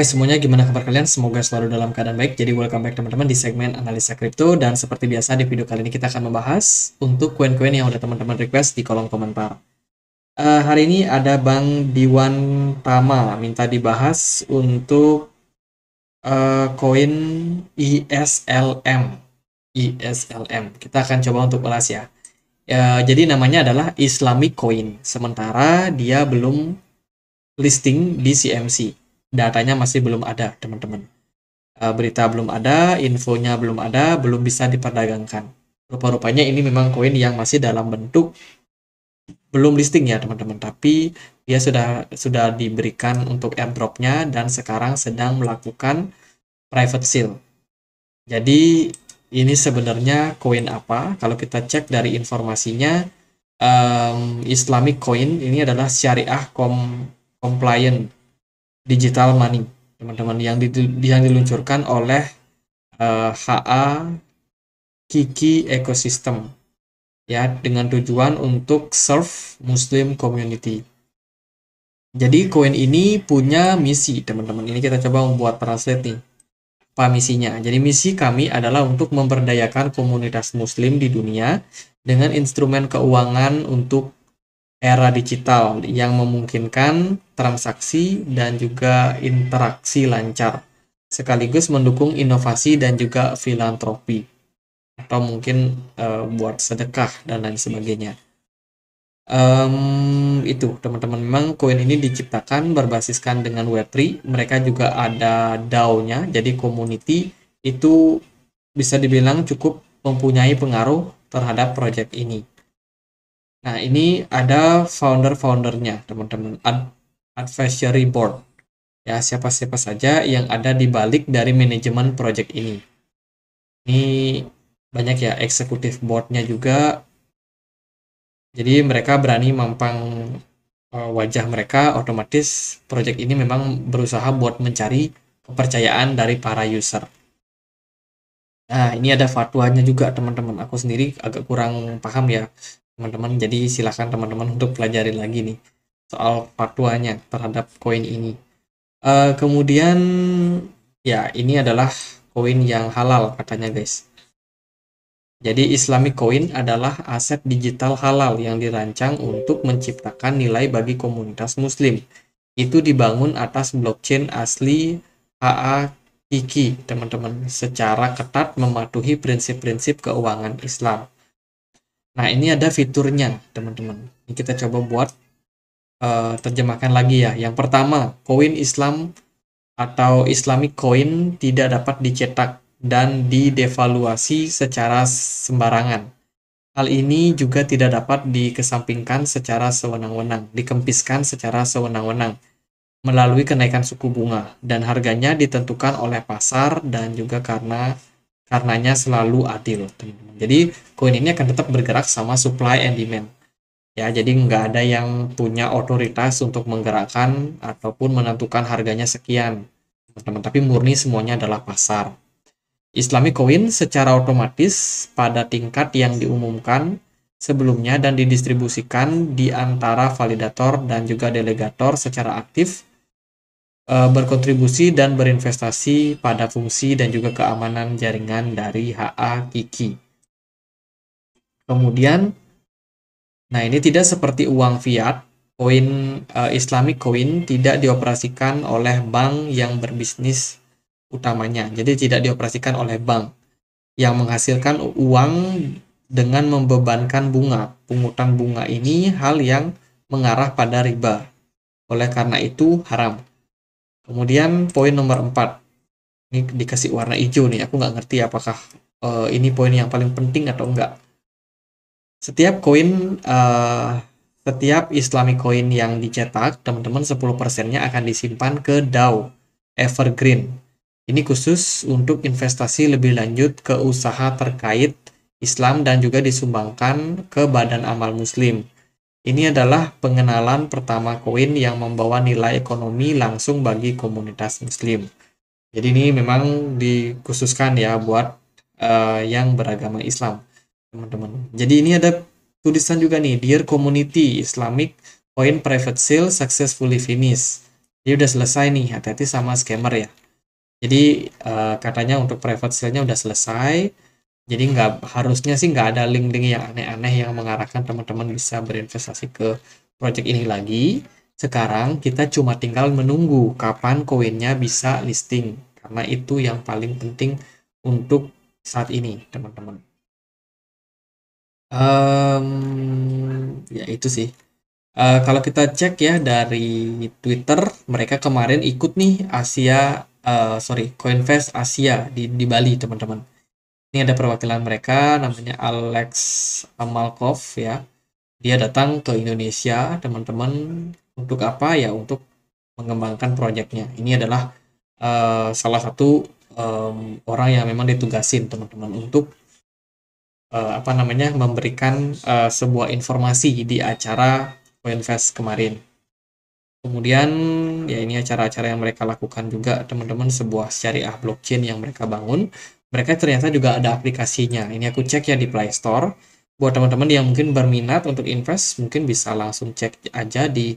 Oke eh, hey, semuanya gimana kabar kalian? Semoga selalu dalam keadaan baik. Jadi welcome back teman-teman di segmen analisa kripto dan seperti biasa di video kali ini kita akan membahas untuk koin-koin yang udah teman-teman request di kolom komentar. Uh, hari ini ada Bang Diwan Tama minta dibahas untuk eh, koin uh, ISLM. ISLM. Kita akan coba untuk ulas ya. Uh, jadi namanya adalah Islamic Coin. Sementara dia belum listing di CMC datanya masih belum ada, teman-teman. Eh, berita belum ada, infonya belum ada, belum bisa diperdagangkan. Rupa-rupanya ini memang koin yang masih dalam bentuk belum listing ya teman-teman, tapi dia sudah sudah diberikan untuk airdropnya dan sekarang sedang melakukan private sale. Jadi ini sebenarnya koin apa? Kalau kita cek dari informasinya, um, Islamic coin ini adalah syariah com compliant digital money teman-teman yang di, yang diluncurkan oleh uh, eh, HA Kiki Ecosystem ya dengan tujuan untuk serve Muslim community. Jadi koin ini punya misi teman-teman. Ini kita coba membuat translate nih. Apa misinya? Jadi misi kami adalah untuk memberdayakan komunitas Muslim di dunia dengan instrumen keuangan untuk era digital yang memungkinkan transaksi dan juga interaksi lancar, sekaligus mendukung inovasi dan juga filantropi, atau mungkin uh, buat sedekah dan lain sebagainya. Um, itu teman-teman memang koin ini diciptakan berbasiskan dengan Web3 mereka juga ada DAO-nya jadi community itu bisa dibilang cukup mempunyai pengaruh terhadap project ini Nah, ini ada founder-foundernya, teman-teman. Ad advisory board. Ya, siapa-siapa saja yang ada di balik dari manajemen project ini. Ini banyak ya eksekutif boardnya juga. Jadi mereka berani mampang eh, wajah mereka, otomatis project ini memang berusaha buat mencari kepercayaan dari para user. Nah, ini ada fatwanya juga, teman-teman. Aku sendiri agak kurang paham ya teman-teman jadi silahkan teman-teman untuk pelajari lagi nih soal fatwanya terhadap koin ini uh, kemudian ya ini adalah koin yang halal katanya guys jadi Islamic Coin adalah aset digital halal yang dirancang untuk menciptakan nilai bagi komunitas muslim. Itu dibangun atas blockchain asli AA Kiki, teman-teman, secara ketat mematuhi prinsip-prinsip keuangan Islam. Nah, ini ada fiturnya, teman-teman. Ini kita coba buat uh, terjemahkan lagi ya. Yang pertama, koin Islam atau Islamic coin tidak dapat dicetak dan didevaluasi secara sembarangan. Hal ini juga tidak dapat dikesampingkan secara sewenang-wenang, dikempiskan secara sewenang-wenang melalui kenaikan suku bunga dan harganya ditentukan oleh pasar dan juga karena karenanya selalu adil teman-teman jadi koin ini akan tetap bergerak sama supply and demand ya jadi nggak ada yang punya otoritas untuk menggerakkan ataupun menentukan harganya sekian teman-teman tapi murni semuanya adalah pasar Islamic koin secara otomatis pada tingkat yang diumumkan sebelumnya dan didistribusikan di antara validator dan juga delegator secara aktif Eh, berkontribusi dan berinvestasi pada fungsi dan juga keamanan jaringan dari HA Kiki. Kemudian, nah ini tidak seperti uang fiat, koin uh, Islamic coin tidak dioperasikan oleh bank yang berbisnis utamanya. Jadi tidak dioperasikan oleh bank yang menghasilkan uang dengan membebankan bunga. Pungutan bunga ini hal yang mengarah pada riba. Oleh karena itu haram. Kemudian poin nomor 4. Ini dikasih warna hijau nih, aku nggak ngerti apakah uh, ini poin yang paling penting atau enggak. Setiap koin, uh, setiap islami koin yang dicetak, teman-teman 10 persennya akan disimpan ke DAO Evergreen. Ini khusus untuk investasi lebih lanjut ke usaha terkait Islam dan juga disumbangkan ke Badan Amal Muslim. Ini adalah pengenalan pertama koin yang membawa nilai ekonomi langsung bagi komunitas muslim. Jadi ini memang dikhususkan ya buat uh, yang beragama Islam, teman-teman. Jadi ini ada tulisan juga nih, Dear Community Islamic Coin Private Sale Successfully Finished. Ini udah selesai nih, hati-hati sama scammer ya. Jadi uh, katanya untuk private sale-nya udah selesai, jadi nggak harusnya sih nggak ada link-link yang aneh-aneh yang mengarahkan teman-teman bisa berinvestasi ke project ini lagi sekarang kita cuma tinggal menunggu kapan koinnya bisa listing karena itu yang paling penting untuk saat ini teman-teman um, ya itu sih uh, kalau kita cek ya dari Twitter mereka kemarin ikut nih Asia uh, sorry Coinfest Asia di, di Bali teman-teman ini ada perwakilan mereka, namanya Alex Amalkov ya. Dia datang ke Indonesia, teman-teman, untuk apa ya? Untuk mengembangkan proyeknya. Ini adalah uh, salah satu um, orang yang memang ditugasin teman-teman untuk uh, apa namanya memberikan uh, sebuah informasi di acara Coinfest kemarin. Kemudian ya ini acara-acara yang mereka lakukan juga teman-teman sebuah syariah blockchain yang mereka bangun mereka ternyata juga ada aplikasinya. Ini aku cek ya di Play Store. Buat teman-teman yang mungkin berminat untuk invest, mungkin bisa langsung cek aja di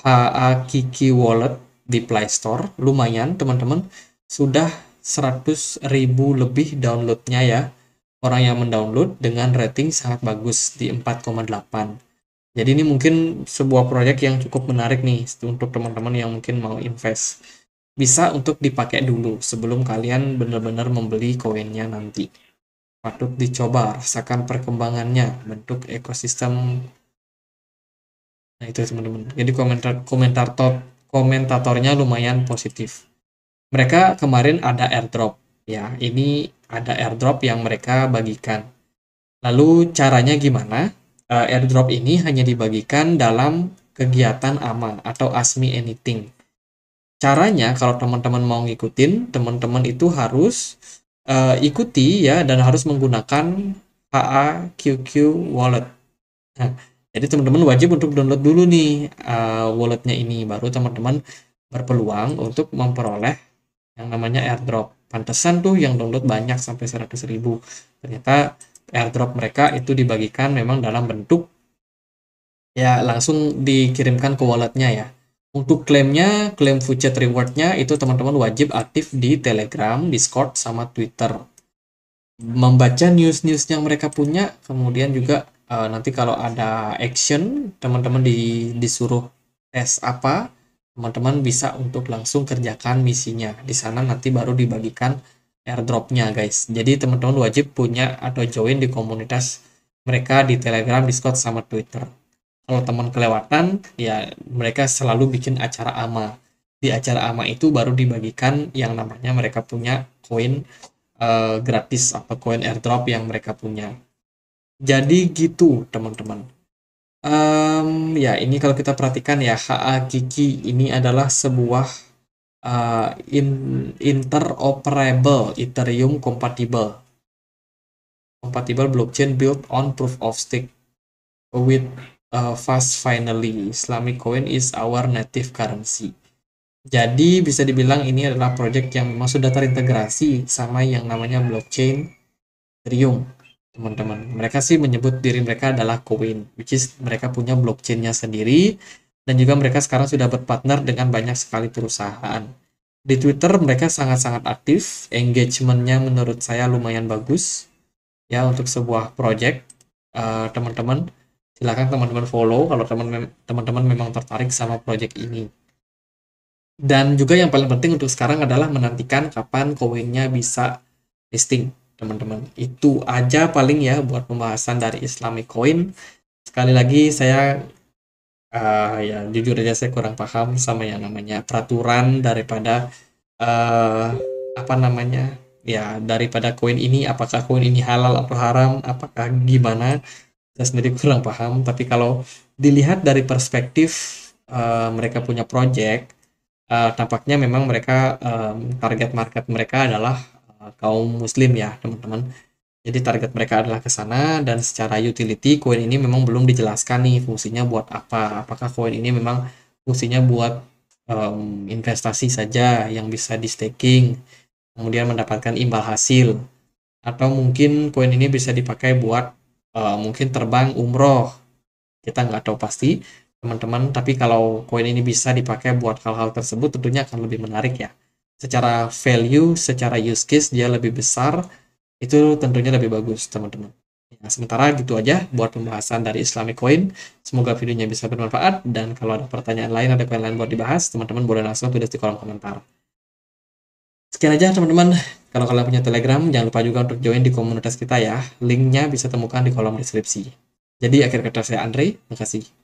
HA Kiki Wallet di Play Store. Lumayan teman-teman, sudah 100 ribu lebih downloadnya ya. Orang yang mendownload dengan rating sangat bagus di 4,8. Jadi ini mungkin sebuah proyek yang cukup menarik nih untuk teman-teman yang mungkin mau invest bisa untuk dipakai dulu sebelum kalian benar-benar membeli koinnya nanti. Patut dicoba, rasakan perkembangannya, bentuk ekosistem. Nah itu teman-teman. Jadi komentar top komentatornya lumayan positif. Mereka kemarin ada airdrop, ya. Ini ada airdrop yang mereka bagikan. Lalu caranya gimana? Eh, airdrop ini hanya dibagikan dalam kegiatan AMA atau ASMI Anything Caranya kalau teman-teman mau ngikutin, teman-teman itu harus uh, ikuti ya dan harus menggunakan HAQQ wallet. Nah, jadi teman-teman wajib untuk download dulu nih uh, walletnya ini, baru teman-teman berpeluang untuk memperoleh yang namanya airdrop. Pantesan tuh yang download banyak sampai 100 ribu. Ternyata airdrop mereka itu dibagikan memang dalam bentuk ya langsung dikirimkan ke walletnya ya. Untuk klaimnya, klaim Fucet rewardnya itu teman-teman wajib aktif di Telegram, Discord, sama Twitter. Membaca news-news yang mereka punya, kemudian juga uh, nanti kalau ada action, teman-teman di, disuruh tes apa, teman-teman bisa untuk langsung kerjakan misinya. Di sana nanti baru dibagikan airdropnya guys. Jadi teman-teman wajib punya atau join di komunitas mereka di Telegram, Discord, sama Twitter kalau teman kelewatan ya mereka selalu bikin acara ama di acara ama itu baru dibagikan yang namanya mereka punya koin uh, gratis atau koin airdrop yang mereka punya jadi gitu teman-teman um, ya ini kalau kita perhatikan ya HA Kiki ini adalah sebuah uh, in, interoperable Ethereum compatible compatible blockchain built on proof of stake with uh, fast finally Islamic coin is our native currency. Jadi bisa dibilang ini adalah project yang memang sudah terintegrasi sama yang namanya blockchain Ethereum, teman-teman. Mereka sih menyebut diri mereka adalah coin, which is mereka punya blockchainnya sendiri dan juga mereka sekarang sudah berpartner dengan banyak sekali perusahaan. Di Twitter mereka sangat-sangat aktif, engagementnya menurut saya lumayan bagus ya untuk sebuah project Uh, teman -teman silahkan teman-teman follow kalau teman-teman memang tertarik sama project ini dan juga yang paling penting untuk sekarang adalah menantikan kapan koinnya bisa listing teman-teman itu aja paling ya buat pembahasan dari Islamic Coin sekali lagi saya uh, ya jujur aja saya kurang paham sama yang namanya peraturan daripada uh, apa namanya ya daripada koin ini apakah koin ini halal atau haram apakah gimana saya sendiri kurang paham tapi kalau dilihat dari perspektif uh, mereka punya project uh, tampaknya memang mereka um, target market mereka adalah uh, kaum muslim ya teman-teman jadi target mereka adalah ke sana dan secara utility koin ini memang belum dijelaskan nih fungsinya buat apa apakah koin ini memang fungsinya buat um, investasi saja yang bisa di staking kemudian mendapatkan imbal hasil atau mungkin koin ini bisa dipakai buat uh, mungkin terbang umroh kita nggak tahu pasti teman-teman tapi kalau koin ini bisa dipakai buat hal-hal tersebut tentunya akan lebih menarik ya secara value secara use case dia lebih besar itu tentunya lebih bagus teman-teman Nah, sementara gitu aja buat pembahasan dari Islamic Coin. Semoga videonya bisa bermanfaat dan kalau ada pertanyaan lain ada koin lain buat dibahas, teman-teman boleh langsung tulis di kolom komentar. Sekian aja teman-teman. Kalau kalian punya Telegram, jangan lupa juga untuk join di komunitas kita ya. Linknya bisa temukan di kolom deskripsi. Jadi akhir kata saya Andre, terima kasih.